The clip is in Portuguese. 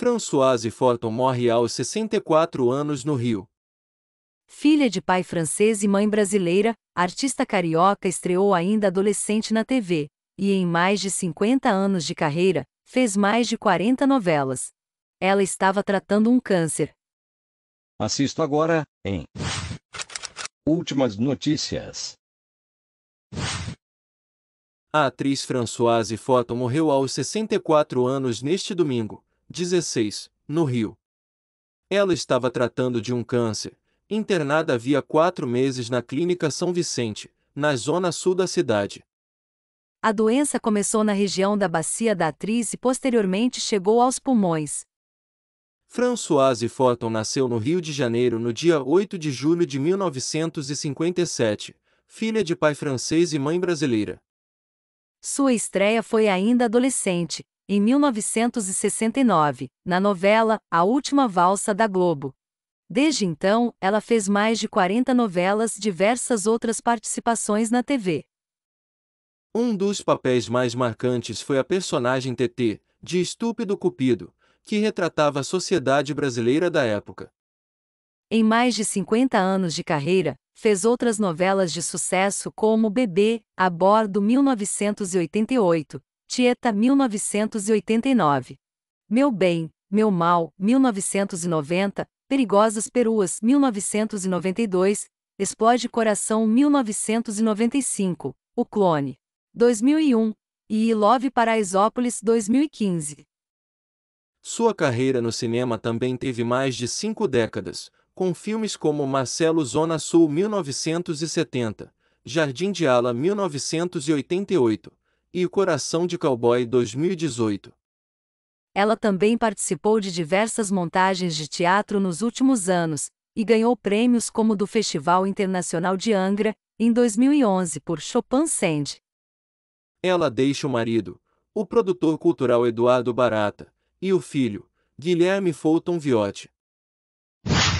Françoise Forton morre aos 64 anos no Rio. Filha de pai francês e mãe brasileira, a artista carioca estreou ainda adolescente na TV, e em mais de 50 anos de carreira, fez mais de 40 novelas. Ela estava tratando um câncer. Assisto agora, em Últimas notícias. A atriz Françoise Forton morreu aos 64 anos neste domingo. 16, no Rio. Ela estava tratando de um câncer, internada havia quatro meses na Clínica São Vicente, na zona sul da cidade. A doença começou na região da bacia da atriz e posteriormente chegou aos pulmões. Françoise Forton nasceu no Rio de Janeiro no dia 8 de julho de 1957, filha de pai francês e mãe brasileira. Sua estreia foi ainda adolescente, em 1969, na novela A Última Valsa da Globo. Desde então, ela fez mais de 40 novelas e diversas outras participações na TV. Um dos papéis mais marcantes foi a personagem TT, de Estúpido Cupido, que retratava a sociedade brasileira da época. Em mais de 50 anos de carreira, fez outras novelas de sucesso como Bebê, A Bordo 1988, Tieta 1989. Meu Bem, Meu Mal 1990, Perigosas Peruas 1992, Explode Coração 1995, O Clone 2001 e I Love Paraisópolis 2015. Sua carreira no cinema também teve mais de cinco décadas, com filmes como Marcelo Zona Sul 1970, Jardim de Ala 1988, e O Coração de Cowboy 2018. Ela também participou de diversas montagens de teatro nos últimos anos e ganhou prêmios como o do Festival Internacional de Angra, em 2011 por Chopin Sand. Ela deixa o marido, o produtor cultural Eduardo Barata, e o filho, Guilherme Fulton Viotti